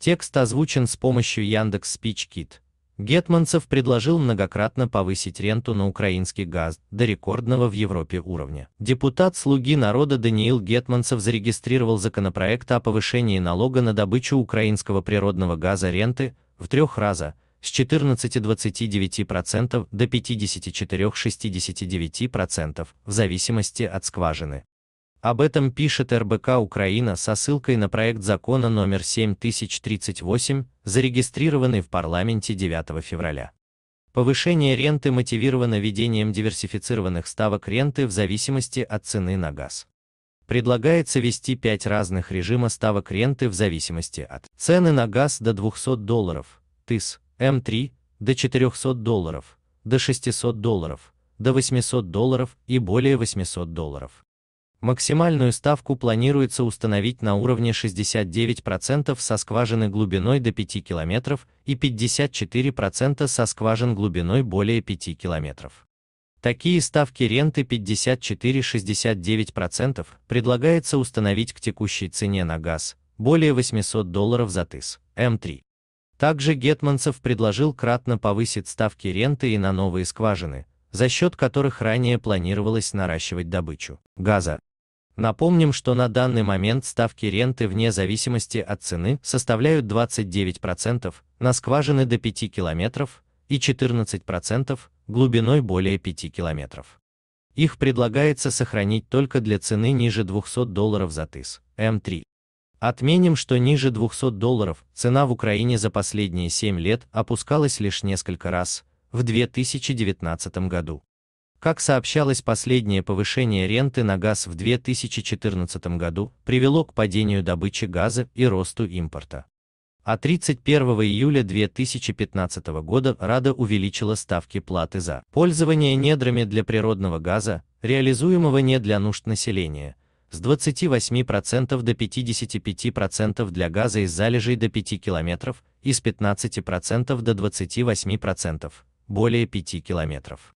Текст озвучен с помощью Яндекс Спичкит. Гетманцев предложил многократно повысить ренту на украинский газ до рекордного в Европе уровня. Депутат «Слуги народа» Даниил Гетманцев зарегистрировал законопроект о повышении налога на добычу украинского природного газа ренты в трех раза с 14,29% до 54,69% в зависимости от скважины. Об этом пишет РБК Украина со ссылкой на проект закона номер 7038, зарегистрированный в парламенте 9 февраля. Повышение ренты мотивировано введением диверсифицированных ставок ренты в зависимости от цены на газ. Предлагается ввести пять разных режима ставок ренты в зависимости от цены на газ до 200 долларов, ТИС, М3, эм до 400 долларов, до 600 долларов, до 800 долларов и более 800 долларов. Максимальную ставку планируется установить на уровне 69% со скважины глубиной до 5 км и 54% со скважин глубиной более 5 км. Такие ставки ренты 54-69% предлагается установить к текущей цене на газ, более 800 долларов за ТИС, М3. Эм Также Гетманцев предложил кратно повысить ставки ренты и на новые скважины, за счет которых ранее планировалось наращивать добычу газа. Напомним, что на данный момент ставки ренты вне зависимости от цены составляют 29% на скважины до 5 км и 14% глубиной более 5 км. Их предлагается сохранить только для цены ниже 200 долларов за ТИС, М3. Эм Отменим, что ниже 200 долларов цена в Украине за последние 7 лет опускалась лишь несколько раз, в 2019 году. Как сообщалось, последнее повышение ренты на газ в 2014 году привело к падению добычи газа и росту импорта. А 31 июля 2015 года Рада увеличила ставки платы за пользование недрами для природного газа, реализуемого не для нужд населения, с 28% до 55% для газа из залежей до 5 км и с 15% до 28% более 5 километров.